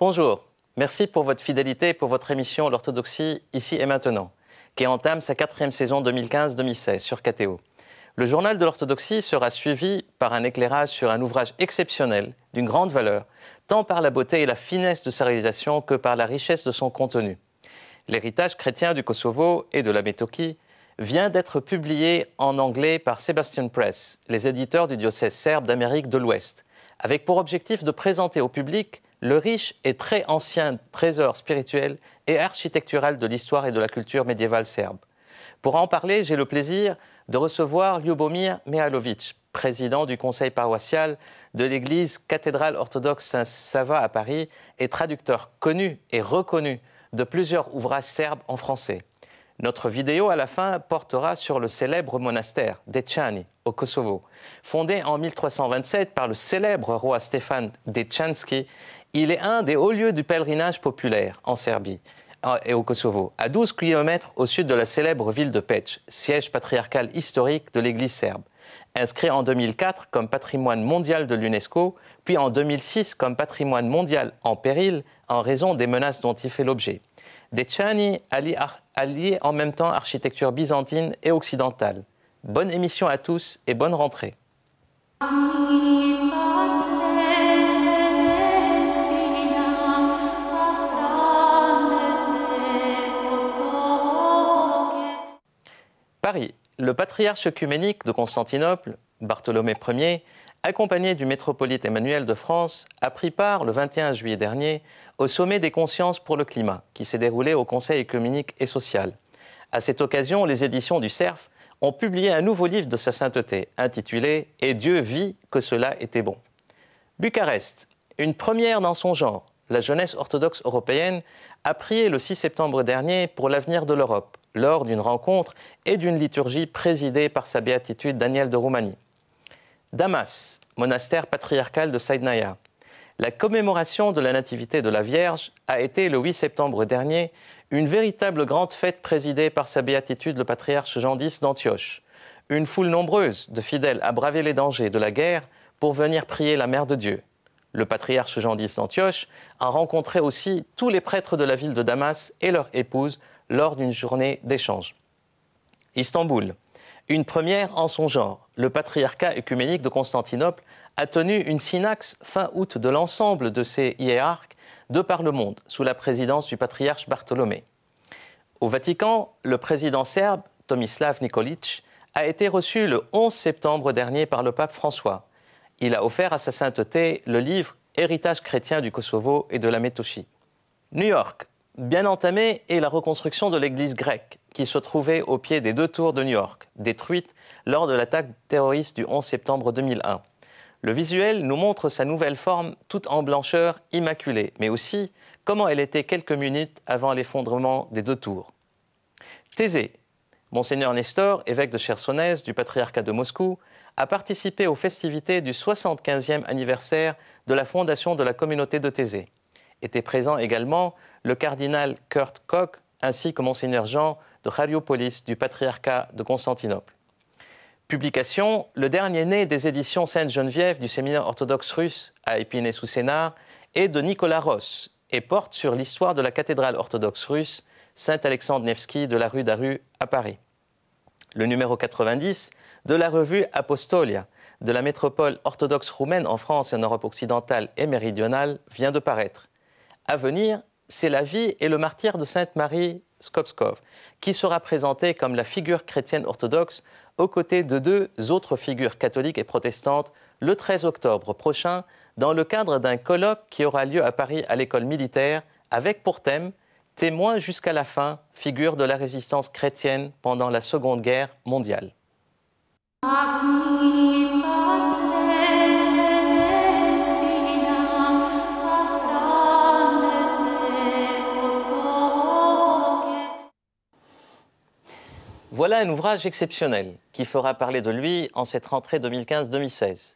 Bonjour, merci pour votre fidélité et pour votre émission L'orthodoxie ici et maintenant, qui entame sa quatrième saison 2015-2016 sur KTO. Le journal de l'orthodoxie sera suivi par un éclairage sur un ouvrage exceptionnel, d'une grande valeur, tant par la beauté et la finesse de sa réalisation que par la richesse de son contenu. L'héritage chrétien du Kosovo et de la métoquie vient d'être publié en anglais par Sebastian Press, les éditeurs du diocèse serbe d'Amérique de l'Ouest, avec pour objectif de présenter au public le riche et très ancien trésor spirituel et architectural de l'histoire et de la culture médiévale serbe. Pour en parler, j'ai le plaisir de recevoir Ljubomir Mihalovic, président du conseil paroissial de l'église cathédrale orthodoxe Saint-Sava à Paris et traducteur connu et reconnu de plusieurs ouvrages serbes en français. Notre vidéo à la fin portera sur le célèbre monastère dečani au Kosovo, fondé en 1327 par le célèbre roi Stéphane Dechanski il est un des hauts lieux du pèlerinage populaire en Serbie et au Kosovo, à 12 km au sud de la célèbre ville de Peć, siège patriarcal historique de l'Église serbe. Inscrit en 2004 comme patrimoine mondial de l'UNESCO, puis en 2006 comme patrimoine mondial en péril en raison des menaces dont il fait l'objet. Tchani alliés en même temps architecture byzantine et occidentale. Bonne émission à tous et bonne rentrée. Paris, le patriarche œcuménique de Constantinople, Bartholomé Ier, accompagné du métropolite Emmanuel de France, a pris part le 21 juillet dernier au sommet des consciences pour le climat qui s'est déroulé au Conseil œcuménique et social. À cette occasion, les éditions du CERF ont publié un nouveau livre de sa sainteté intitulé Et Dieu vit que cela était bon. Bucarest, une première dans son genre, la jeunesse orthodoxe européenne a prié le 6 septembre dernier pour l'avenir de l'Europe lors d'une rencontre et d'une liturgie présidée par sa béatitude Daniel de Roumanie. Damas, monastère patriarcal de Saïdnaya. La commémoration de la Nativité de la Vierge a été le 8 septembre dernier une véritable grande fête présidée par sa béatitude le patriarche Jean X d'Antioche. Une foule nombreuse de fidèles a bravé les dangers de la guerre pour venir prier la Mère de Dieu. Le patriarche Jean X d'Antioche a rencontré aussi tous les prêtres de la ville de Damas et leurs épouses lors d'une journée d'échange. Istanbul, une première en son genre, le patriarcat œcuménique de Constantinople a tenu une synaxe fin août de l'ensemble de ses hiérarques de par le monde, sous la présidence du patriarche Bartholomé. Au Vatican, le président serbe, Tomislav Nikolic, a été reçu le 11 septembre dernier par le pape François. Il a offert à sa sainteté le livre Héritage chrétien du Kosovo et de la Métochie. New York, bien entamée est la reconstruction de l'église grecque, qui se trouvait au pied des deux tours de New York, détruite lors de l'attaque terroriste du 11 septembre 2001. Le visuel nous montre sa nouvelle forme toute en blancheur immaculée, mais aussi comment elle était quelques minutes avant l'effondrement des deux tours. Thésée, Monseigneur Nestor, évêque de Chersonèse du patriarcat de Moscou, a participé aux festivités du 75e anniversaire de la fondation de la communauté de Thésée était présent également le cardinal Kurt Koch ainsi que Monseigneur Jean de Chariopolis du patriarcat de Constantinople. Publication Le dernier né des éditions Sainte-Geneviève du séminaire orthodoxe russe à Épinay-sous-Sénart et de Nicolas Ross et porte sur l'histoire de la cathédrale orthodoxe russe Saint-Alexandre Nevski de la rue d'Aru à Paris. Le numéro 90 de la revue Apostolia de la métropole orthodoxe roumaine en France et en Europe occidentale et méridionale vient de paraître à venir, c'est la vie et le martyr de Sainte Marie Skopskov, qui sera présentée comme la figure chrétienne orthodoxe aux côtés de deux autres figures catholiques et protestantes le 13 octobre prochain dans le cadre d'un colloque qui aura lieu à Paris à l'école militaire avec pour thème Témoin jusqu'à la fin, figure de la résistance chrétienne pendant la Seconde Guerre mondiale. Voilà un ouvrage exceptionnel qui fera parler de lui en cette rentrée 2015-2016.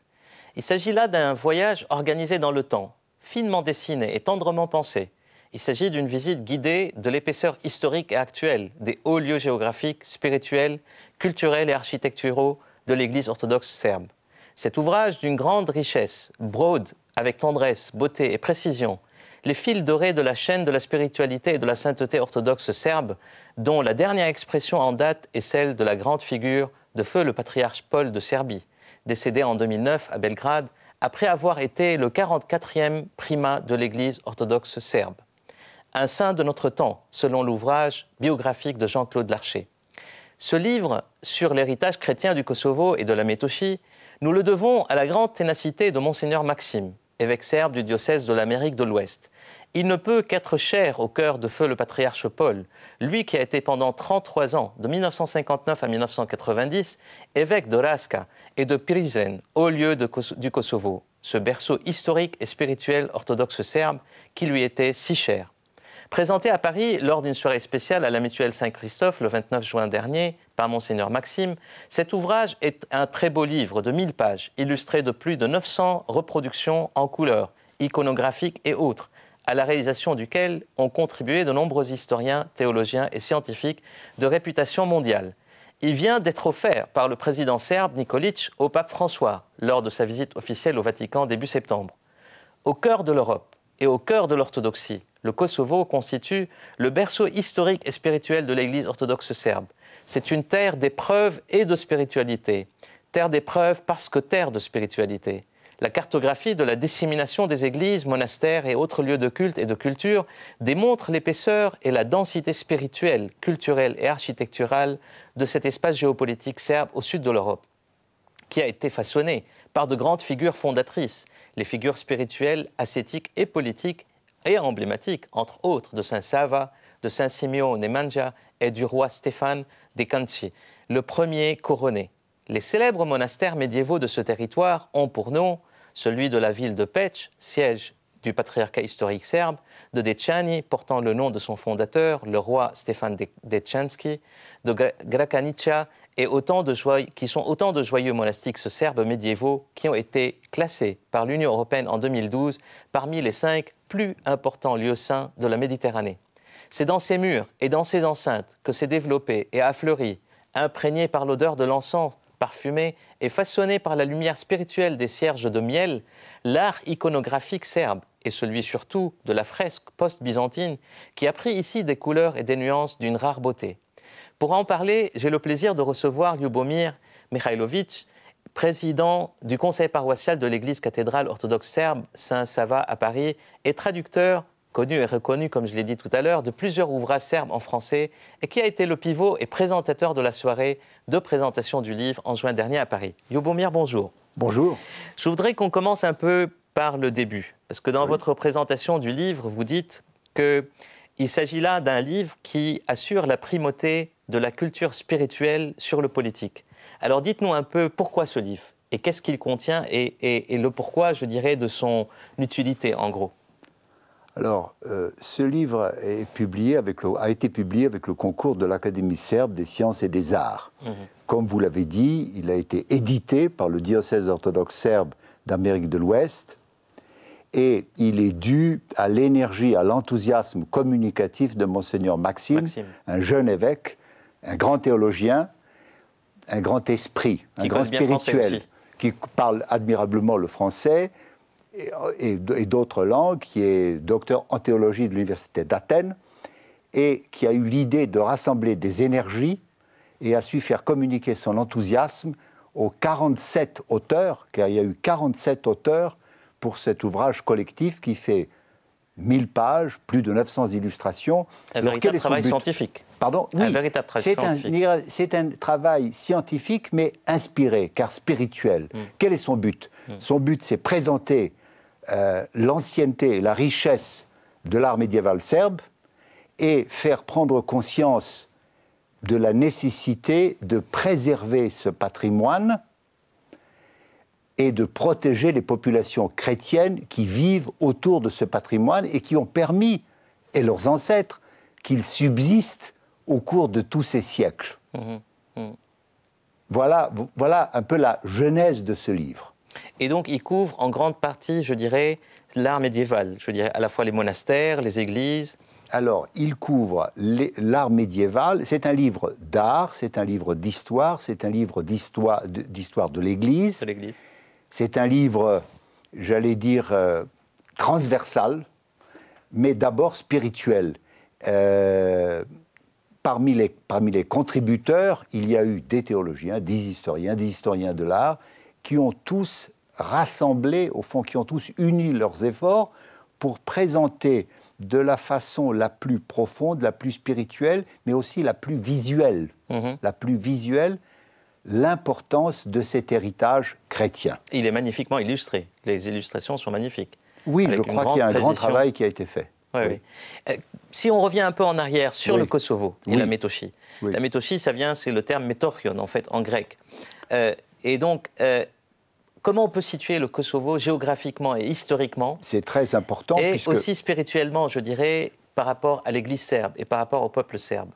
Il s'agit là d'un voyage organisé dans le temps, finement dessiné et tendrement pensé. Il s'agit d'une visite guidée de l'épaisseur historique et actuelle des hauts lieux géographiques, spirituels, culturels et architecturaux de l'Église orthodoxe serbe. Cet ouvrage d'une grande richesse, brode, avec tendresse, beauté et précision, les fils dorés de la chaîne de la spiritualité et de la sainteté orthodoxe serbe, dont la dernière expression en date est celle de la grande figure de feu le patriarche Paul de Serbie, décédé en 2009 à Belgrade, après avoir été le 44e primat de l'Église orthodoxe serbe. Un saint de notre temps, selon l'ouvrage biographique de Jean-Claude Larcher. Ce livre sur l'héritage chrétien du Kosovo et de la Métochie, nous le devons à la grande ténacité de Monseigneur Maxime, évêque serbe du diocèse de l'Amérique de l'Ouest. Il ne peut qu'être cher au cœur de feu le patriarche Paul, lui qui a été pendant 33 ans, de 1959 à 1990, évêque de Raska et de Prizren, haut lieu du Kosovo, ce berceau historique et spirituel orthodoxe serbe qui lui était si cher. Présenté à Paris lors d'une soirée spéciale à la Mutuelle Saint-Christophe le 29 juin dernier, par monseigneur Maxime, cet ouvrage est un très beau livre de 1000 pages, illustré de plus de 900 reproductions en couleurs, iconographiques et autres, à la réalisation duquel ont contribué de nombreux historiens, théologiens et scientifiques de réputation mondiale. Il vient d'être offert par le président serbe Nikolic au pape François lors de sa visite officielle au Vatican début septembre. Au cœur de l'Europe et au cœur de l'orthodoxie, le Kosovo constitue le berceau historique et spirituel de l'Église orthodoxe serbe. C'est une terre d'épreuves et de spiritualité. Terre d'épreuves parce que terre de spiritualité. La cartographie de la dissémination des églises, monastères et autres lieux de culte et de culture démontre l'épaisseur et la densité spirituelle, culturelle et architecturale de cet espace géopolitique serbe au sud de l'Europe, qui a été façonné par de grandes figures fondatrices, les figures spirituelles, ascétiques et politiques et emblématiques, entre autres de Saint Sava, de Saint Simeon Nemanja et du roi Stéphane, des le premier couronné. Les célèbres monastères médiévaux de ce territoire ont pour nom celui de la ville de Pech, siège du patriarcat historique serbe, de Dečani portant le nom de son fondateur, le roi Stefan Dechanski, de Gracanica et qui sont autant de joyeux monastiques serbes médiévaux qui ont été classés par l'Union européenne en 2012 parmi les cinq plus importants lieux saints de la Méditerranée. C'est dans ces murs et dans ces enceintes que s'est développé et affleuri, imprégné par l'odeur de l'encens parfumé et façonné par la lumière spirituelle des cierges de miel, l'art iconographique serbe et celui surtout de la fresque post-byzantine qui a pris ici des couleurs et des nuances d'une rare beauté. Pour en parler, j'ai le plaisir de recevoir Ljubomir Mihailovic, président du conseil paroissial de l'église cathédrale orthodoxe serbe Saint-Sava à Paris et traducteur connu et reconnu, comme je l'ai dit tout à l'heure, de plusieurs ouvrages serbes en français et qui a été le pivot et présentateur de la soirée de présentation du livre en juin dernier à Paris. Yobomir, bonjour. Bonjour. Je voudrais qu'on commence un peu par le début, parce que dans votre présentation du livre, vous dites qu'il s'agit là d'un livre qui assure la primauté de la culture spirituelle sur le politique. Alors dites-nous un peu pourquoi ce livre et qu'est-ce qu'il contient et le pourquoi, je dirais, de son utilité en gros. Alors, euh, ce livre a été publié avec le concours de l'Académie serbe des sciences et des arts. Mhm. Comme vous l'avez dit, il a été édité par le diocèse orthodoxe serbe d'Amérique de l'Ouest et il est dû à l'énergie, à l'enthousiasme communicatif de monseigneur Maxime, un jeune évêque, un grand théologien, un grand esprit, un grand spirituel, qui parle admirablement le français, euh, et, d'autres langues, qui est docteur en théologie de l'Université d'Athènes, et qui a eu l'idée de rassembler des énergies et a su faire communiquer son enthousiasme aux 47 auteurs, car il y a eu 47 auteurs pour cet ouvrage collectif qui fait 1000 pages, plus de 900 illustrations. Un véritable travail scientifique. Pardon Oui, c'est un, travail scientifique, mais inspiré, car spirituel. Mm. Quel est son but mm. Son but, c'est présenter euh, l'ancienneté et la richesse de l'art médiéval serbe et faire prendre conscience de la nécessité de préserver ce patrimoine et de protéger les populations chrétiennes qui vivent autour de ce patrimoine et qui ont permis, et leurs ancêtres, qu'il subsiste au cours de tous ces siècles. Mmh, mmh. Voilà, voilà un peu la genèse de ce livre. Et donc, il couvre en grande partie, je dirais, l'art médiéval. Je dirais à la fois les monastères, les églises. Alors, il couvre l'art médiéval. C'est un livre d'art, c'est un livre d'histoire, c'est un livre d'histoire de, de l'Église. C'est un livre, j'allais dire, euh, transversal, mais d'abord spirituel. Euh, parmi, les, parmi les contributeurs, il y a eu des théologiens, des historiens, des historiens de l'art, qui ont tous rassemblé, au fond, qui ont tous uni leurs efforts pour présenter de la façon la plus profonde, la plus spirituelle, mais aussi la plus visuelle, mhm. la plus visuelle, l'importance de cet héritage chrétien. Il est magnifiquement illustré. Les illustrations sont magnifiques. Oui, je crois qu'il y a un grand travail qui a été fait. Oui, euh, si on revient un peu en arrière sur le Kosovo et la métochie. La métochie, ça vient, c'est le terme métorion en fait en grec. Euh, et donc, euh, comment on peut situer le Kosovo géographiquement et historiquement C'est très important. Et aussi spirituellement, je dirais, par rapport à l'Église serbe et par rapport au peuple serbe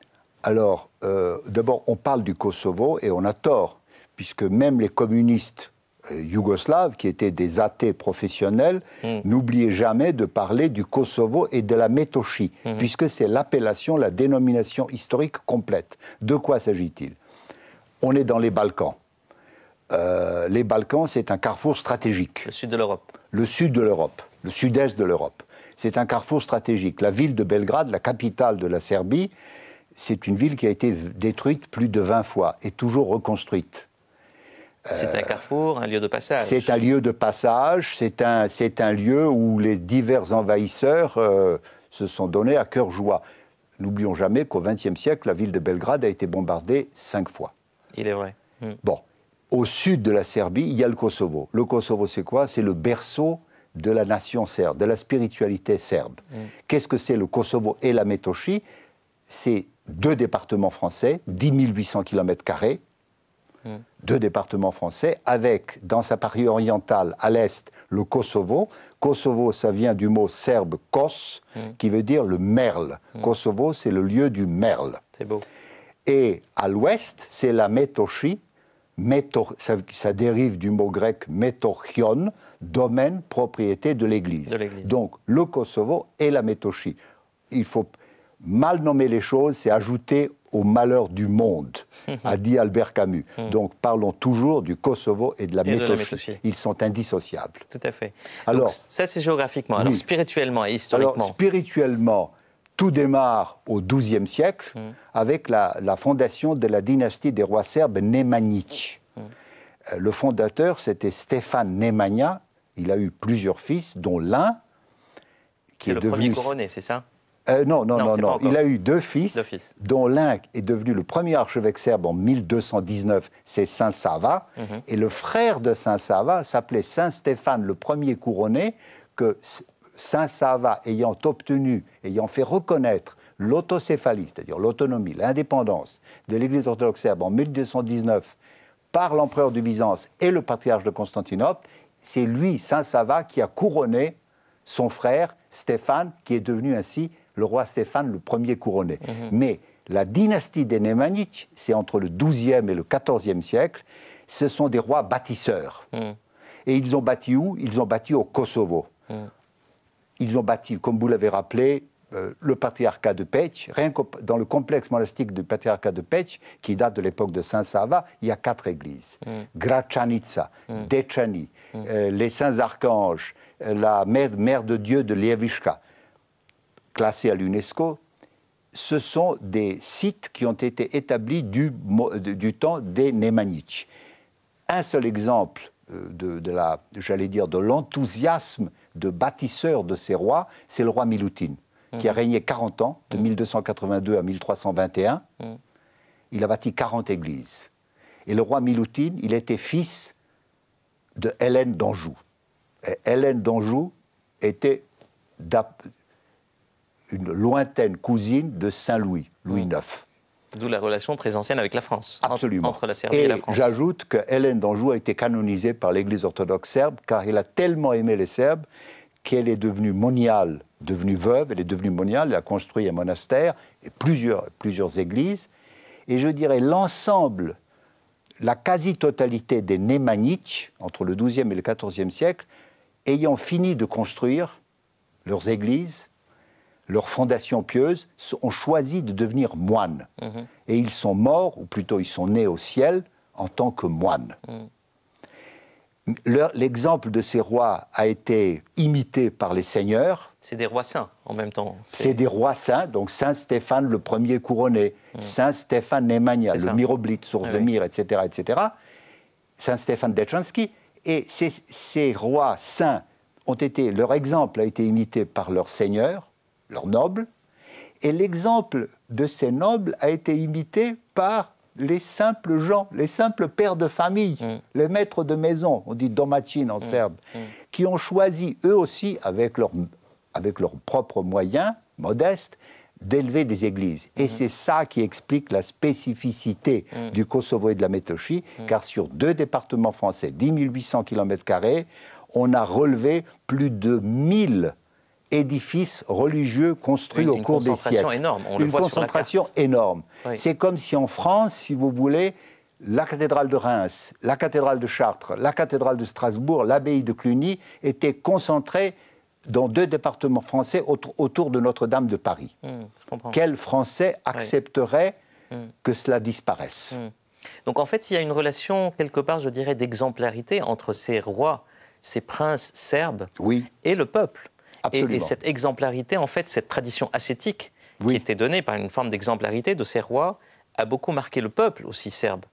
Alors, euh, d'abord, on parle du Kosovo et on a tort, puisque même les communistes euh, yougoslaves, qui étaient des athées professionnels, hmm. n'oubliaient jamais de parler du Kosovo et de la métochie, hmm. puisque c'est l'appellation, la dénomination historique complète. De quoi s'agit-il On est dans les Balkans. Euh, les Balkans, c'est un carrefour stratégique. Le sud de l'Europe. Le sud de l'Europe, le sud-est de l'Europe. C'est un carrefour stratégique. La ville de Belgrade, la capitale de la Serbie, c'est une ville qui a été détruite plus de 20 fois et toujours reconstruite. C'est un euh, carrefour, un lieu de passage. C'est un lieu de passage, c'est un, un lieu où les divers envahisseurs euh, se sont donnés à cœur joie. N'oublions jamais qu'au XXe siècle, la ville de Belgrade a été bombardée cinq fois. Il est vrai. Hmm. Bon, au sud de la Serbie, il y a le Kosovo. Le Kosovo, c'est quoi C'est le berceau de la nation serbe, de la spiritualité serbe. Mm. Qu'est-ce que c'est le Kosovo et la Métochie C'est deux départements français, 10 800 km carrés, mm. deux départements français, avec dans sa partie orientale, à l'est, le Kosovo. Kosovo, ça vient du mot serbe kos, mm. qui veut dire le merle. Kosovo, c'est le lieu du merle. C'est beau. Et à l'ouest, c'est la Métochie, ça, dérive du mot grec métochion, domaine, propriété de l'Église. Donc le Kosovo et la métochie. Il faut mal nommer les choses, c'est ajouter au malheur du monde, mhm. a dit Albert Camus. Mhm. Donc parlons toujours du Kosovo et de la, métochie. Ils sont indissociables. Tout à fait. Alors, ça c'est géographiquement. Alors spirituellement et historiquement. spirituellement, tout démarre au XIIe siècle mm. avec la, fondation de la dynastie des rois serbes Nemanjić. Mm. Euh, le fondateur, c'était Stéphane Nemanja. Il a eu plusieurs fils, dont l'un qui est, devenu le devenu... premier couronné, c'est ça euh, non, non, non, non. Il a eu deux fils, dont l'un est devenu le premier archevêque serbe en 1219, c'est Saint Sava. Mhm. Et le frère de Saint Sava s'appelait Saint Stéphane, le premier couronné, que Saint-Sava ayant obtenu, ayant fait reconnaître l'autocéphalie, c'est-à-dire l'autonomie, l'indépendance de l'Église orthodoxe serbe en 1219 par l'empereur de Byzance et le patriarche de Constantinople, c'est lui, Saint-Sava, qui a couronné son frère Stéphane, qui est devenu ainsi le roi Stéphane le premier couronné. Mhm. Mais la dynastie des Némanites, c'est entre le 12 et le 14 siècle, ce sont des rois bâtisseurs. Mhm. Et ils ont bâti où Ils ont bâti au Kosovo. Mhm ils ont bâti, comme vous l'avez rappelé, euh, le patriarcat de Pech, rien que dans le complexe monastique du patriarcat de Pech, qui date de l'époque de Saint Sava, il y a quatre églises. Mm. mm. Dečani Dechani, mm. les Saints Archanges, euh, la mère, mère, de Dieu de Lievishka, classée à l'UNESCO. Ce sont des sites qui ont été établis du, du temps des némanich Un seul exemple euh, de la, j'allais dire, de l'enthousiasme de bâtisseur de ces rois, c'est le roi Miloutine, qui a mhm. régné 40 ans, de 1282 mhm. à 1321. Mhm. Il a bâti 40 églises. Et le roi Miloutine, il était fils de Hélène d'Anjou. Et Hélène d'Anjou était une lointaine cousine de Saint Louis, Louis IX. D'où la relation très ancienne avec la France. Entre, la Serbie et, la France. J'ajoute que Hélène d'Anjou a été canonisée par l'Église orthodoxe serbe car elle a tellement aimé les Serbes qu'elle est devenue moniale, devenue veuve, elle est devenue moniale, elle a construit un monastère et plusieurs, plusieurs églises. Et je dirais l'ensemble, la quasi-totalité des Némanites, entre le XIIe et le XIVe siècle, ayant fini de construire leurs églises, leur fondations pieuse, ont choisi de devenir moines. Mhm. Et ils sont morts, ou plutôt ils sont nés au ciel, en tant que moines. Mhm. L'exemple de ces rois a été imité par les seigneurs. C'est des rois saints en même temps. C'est des rois saints, donc Saint Stéphane le premier couronné, mhm. Saint Stéphane Nemanja, le miroblite, source ah de mire, etc., etc., Saint Stéphane Dechansky. Et ces, ces rois saints ont été, leur exemple a été imité par leur seigneurs, leurs nobles. Et l'exemple de ces nobles a été imité par les simples gens, les simples pères de famille, mm. les maîtres de maison, on dit domatine en mm. serbe, mm. qui ont choisi eux aussi, avec, leur, avec leurs propres moyens modestes, d'élever des églises. Et c'est ça qui explique la spécificité du Kosovo et de la Métochie, car sur deux départements français, 10 800 km, on a relevé plus de 1000 édifice religieux construit au cours des siècles. Une concentration énorme. On le voit sur la énorme. C'est comme si en France, si vous voulez, la cathédrale de Reims, la cathédrale de Chartres, la cathédrale de Strasbourg, l'abbaye de Cluny étaient concentrées dans deux départements français autour de Notre-Dame de Paris. Hmm, Quel Français accepterait hmm. que cela disparaisse hmm. Donc en fait, il y a une relation, quelque part, je dirais, d'exemplarité entre ces rois, ces princes serbes et le peuple. Et, cette exemplarité, en fait, cette tradition ascétique qui était donnée par une forme d'exemplarité de ces rois, a beaucoup marqué le peuple aussi serbe.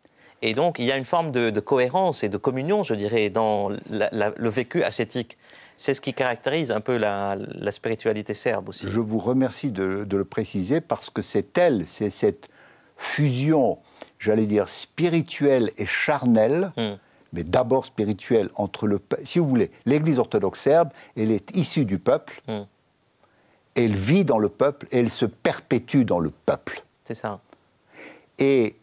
Et donc, il y a une forme de, cohérence et de communion, je dirais, dans le vécu ascétique. C'est ce qui caractérise un peu la, spiritualité serbe aussi. Je vous remercie de, le préciser parce que c'est elle, c'est cette fusion, j'allais dire, spirituelle et charnelle. Hmm mais d'abord spirituel, entre le si vous voulez, l'Église orthodoxe serbe, elle est issue du peuple, mm. elle vit dans le peuple, elle se perpétue dans le peuple. C'est ça. Et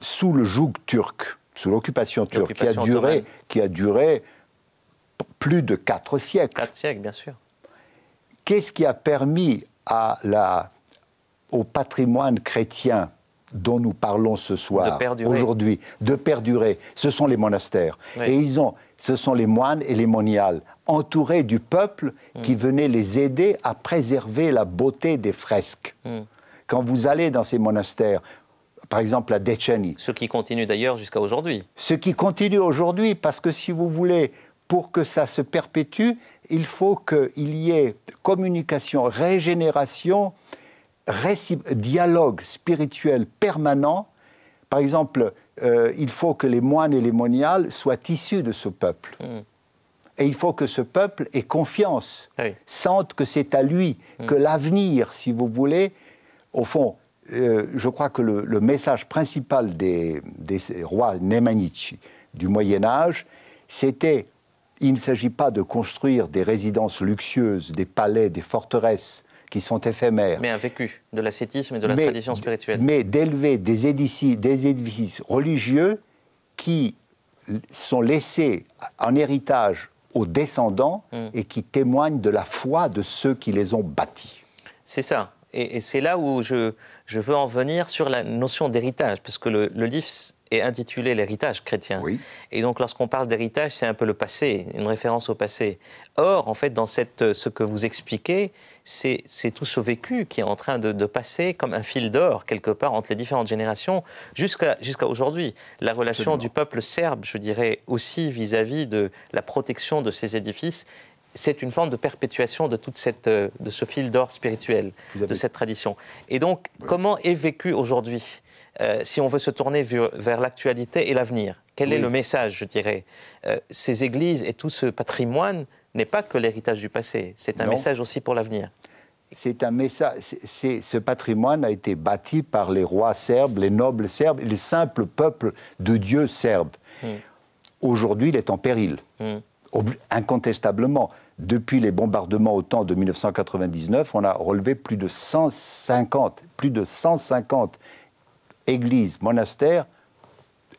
sous le joug turc, sous l'occupation turque, qui a duré, qui a duré plus de quatre siècles. Quatre siècles, bien sûr. Qu'est-ce qui a permis à la, au patrimoine chrétien dont nous parlons ce soir, aujourd'hui, de perdurer, ce sont les monastères. Et ils ont, ce sont les moines et les moniales, entourés du peuple hmm. qui venait les aider à préserver la beauté des fresques. Hmm. Quand vous allez dans ces monastères, par exemple à Detchani, Ce qui continue d'ailleurs jusqu'à aujourd'hui. Ce qui continue aujourd'hui, parce que si vous voulez, pour que ça se perpétue, il faut qu'il y ait communication, régénération dialogue spirituel permanent. Par exemple, euh, il faut que les moines et les moniales soient issus de ce peuple. Hmm. Et il faut que ce peuple ait confiance, sente que c'est à lui, hmm. que l'avenir, si vous voulez, au fond, euh, je crois que le, message principal des, rois Nemanich du Moyen Âge, c'était il ne s'agit pas de construire des résidences luxueuses, des palais, des forteresses, qui sont éphémères. Mais un vécu de l'ascétisme et de la tradition spirituelle. Mais d'élever des édifices, des édifices religieux qui sont laissés en héritage aux descendants mm. et qui témoignent de la foi de ceux qui les ont bâtis. C'est ça. Et, c'est là où je, je, veux en venir sur la notion d'héritage, parce que le livre est intitulé L'héritage chrétien. Et donc lorsqu'on parle d'héritage, c'est un peu le passé, une référence au passé. Or, en fait, dans cette, euh, ce que vous expliquez, c'est tout ce vécu qui est en train de, passer comme un fil d'or, quelque part, entre les différentes générations, jusqu'à jusqu'à aujourd'hui. La relation du peuple serbe, je dirais, aussi vis-à-vis de la protection de ces édifices, c'est une forme de perpétuation de, toute cette, euh, de ce fil d'or spirituel, de cette tradition. Et donc, comment est vécu aujourd'hui euh, si on veut se tourner vers, l'actualité et l'avenir, quel est le message, je dirais euh, Ces églises et tout ce patrimoine n'est pas que l'héritage du passé, c'est un message aussi pour l'avenir. C'est un message. ce patrimoine a été bâti par les rois serbes, les nobles serbes, les simples peuples de Dieu serbes. Hmm. Aujourd'hui, il est en péril, hmm. incontestablement. Depuis les bombardements au temps de 1999, on a relevé plus de 150, plus de 150 églises, monastères,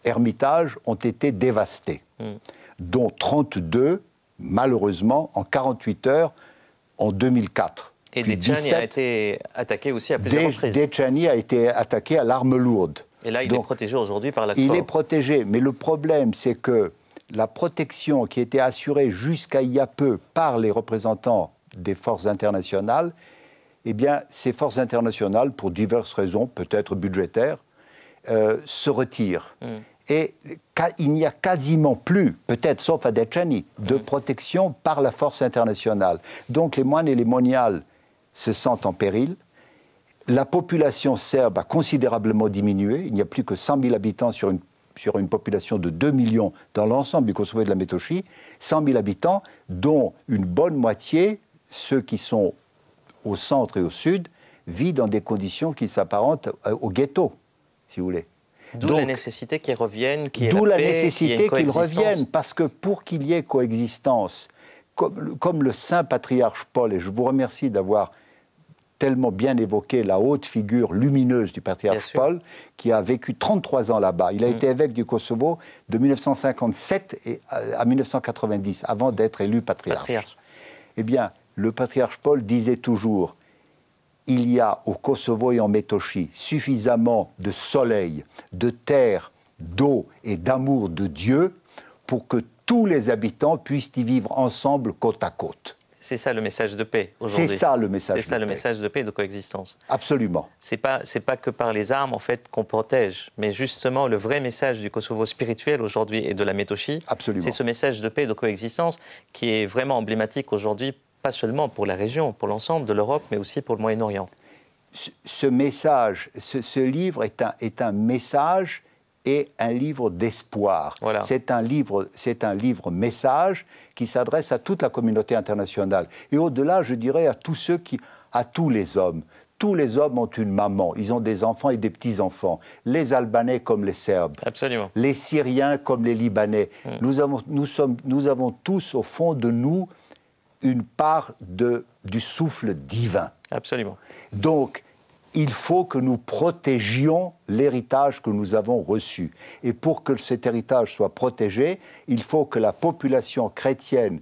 ermitages ont été dévastés, hmm. dont 32, malheureusement, en 48 heures, en 2004. Et Dechani a été attaqué aussi à plusieurs reprises. Dechani a été attaqué à l'arme lourde. Et là, il est protégé aujourd'hui par la Il est protégé, mais le problème, c'est que la protection qui était assurée jusqu'à il y a peu par les représentants des forces internationales, eh bien, ces forces internationales, pour diverses raisons, peut-être budgétaires, euh, se retire mm. Et il n'y a quasiment plus, peut-être sauf à Decheny, de mm. protection par la force internationale. Donc les moines et les moniales se sentent en péril. La population serbe a considérablement diminué. Il n'y a plus que 100 000 habitants sur une, sur une population de 2 millions dans l'ensemble du Kosovo et de la Métochie. 100 000 habitants, dont une bonne moitié, ceux qui sont au centre et au sud, vivent dans des conditions qui s'apparentent euh, au ghetto. D'où la nécessité qu'ils reviennent, qu'il D'où la, nécessité qu'ils reviennent, parce que pour qu'il y ait coexistence, comme, le saint patriarche Paul, et je vous remercie d'avoir tellement bien évoqué la haute figure lumineuse du patriarche Paul, qui a vécu 33 ans là-bas. Il a mm. été évêque du Kosovo de 1957 à 1990, avant d'être élu patriarche. Eh bien, le patriarche Paul disait toujours, il y a au Kosovo et en Métochie suffisamment de soleil, de terre, d'eau et d'amour de Dieu pour que tous les habitants puissent y vivre ensemble côte à côte. C'est ça le message de paix aujourd'hui. C'est ça le message. C'est ça de le paix. message de paix et de coexistence. Absolument. C'est pas c'est pas que par les armes en fait qu'on protège, mais justement le vrai message du Kosovo spirituel aujourd'hui et de la Métochie, c'est ce message de paix et de coexistence qui est vraiment emblématique aujourd'hui pas seulement pour la région, pour l'ensemble de l'Europe, mais aussi pour le Moyen-Orient. Ce, message, ce, livre est un, est un, message et un livre d'espoir. Voilà. C'est un livre, c'est un livre message qui s'adresse à toute la communauté internationale et au-delà, je dirais à tous ceux qui, à tous les hommes, tous les hommes ont une maman. Ils ont des enfants et des petits-enfants. Les Albanais comme les Serbes. Absolument. Les Syriens comme les Libanais. Mm. Nous, avons, nous, sommes, nous avons tous au fond de nous une part de, du souffle divin. Absolument. Donc, il faut que nous protégions l'héritage que nous avons reçu. Et pour que cet héritage soit protégé, il faut que la population chrétienne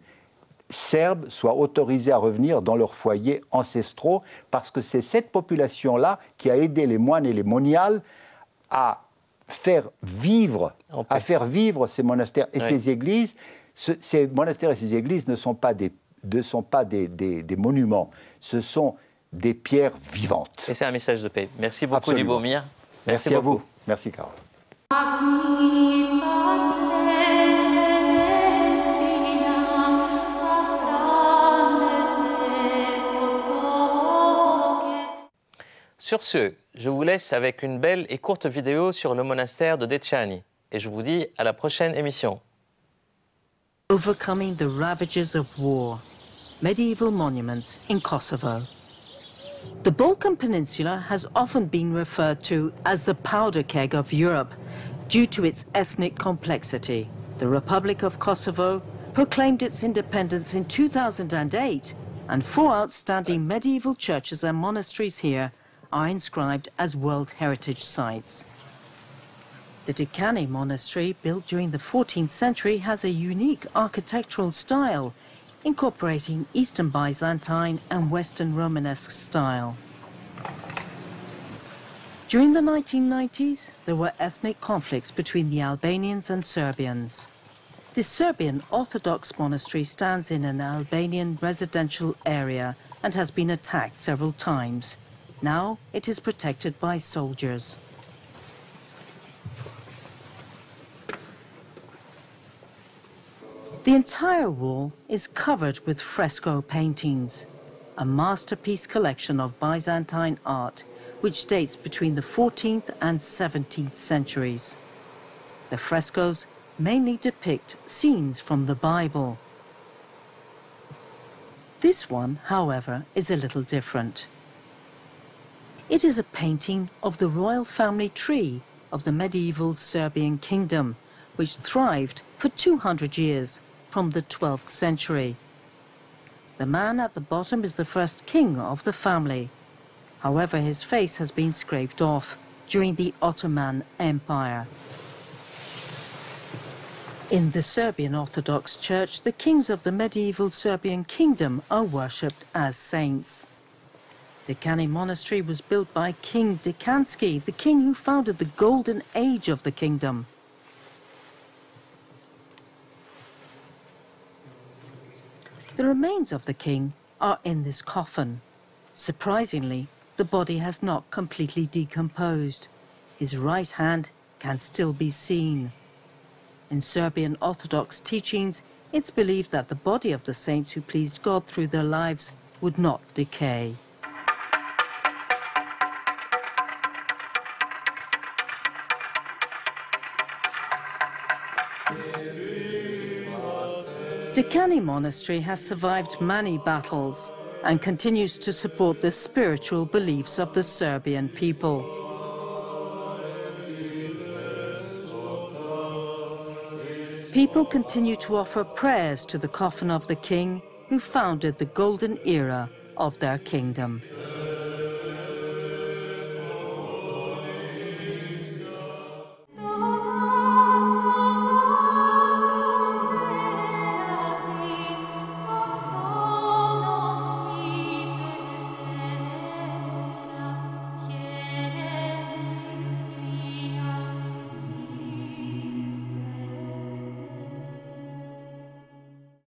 serbe soit autorisée à revenir dans leurs foyers ancestraux, parce que c'est cette population-là qui a aidé les moines et les moniales à faire vivre, à faire vivre ces monastères et ces églises. ces monastères et ces églises ne sont pas des ne sont pas des, des, monuments, ce sont des pierres vivantes. Et c'est un message de paix. Merci beaucoup, les Lubomir. Merci, à vous. Merci, Carole. Sur ce, je vous laisse avec une belle et courte vidéo sur le monastère de Deciani et je vous dis à la prochaine émission. Overcoming the ravages of war. medieval monuments in Kosovo. The Balkan Peninsula has often been referred to as the powder keg of Europe due to its ethnic complexity. The Republic of Kosovo proclaimed its independence in 2008 and four outstanding medieval churches and monasteries here are inscribed as World Heritage Sites. The Dikani Monastery, built during the 14th century, has a unique architectural style incorporating Eastern Byzantine and Western Romanesque style. During the 1990s, there were ethnic conflicts between the Albanians and Serbians. The Serbian Orthodox monastery stands in an Albanian residential area and has been attacked several times. Now it is protected by soldiers. The entire wall is covered with fresco paintings, a masterpiece collection of Byzantine art which dates between the 14th and 17th centuries. The frescoes mainly depict scenes from the Bible. This one, however, is a little different. It is a painting of the royal family tree of the medieval Serbian kingdom, which thrived for 200 years from the 12th century. The man at the bottom is the first king of the family. However, his face has been scraped off during the Ottoman Empire. In the Serbian Orthodox Church, the kings of the medieval Serbian kingdom are worshipped as saints. Dekani Monastery was built by King Dekanski, the king who founded the golden age of the kingdom. The remains of the king are in this coffin. Surprisingly, the body has not completely decomposed. His right hand can still be seen. In Serbian Orthodox teachings, it's believed that the body of the saints who pleased God through their lives would not decay. Dekani Monastery has survived many battles and continues to support the spiritual beliefs of the Serbian people. People continue to offer prayers to the coffin of the king who founded the golden era of their kingdom.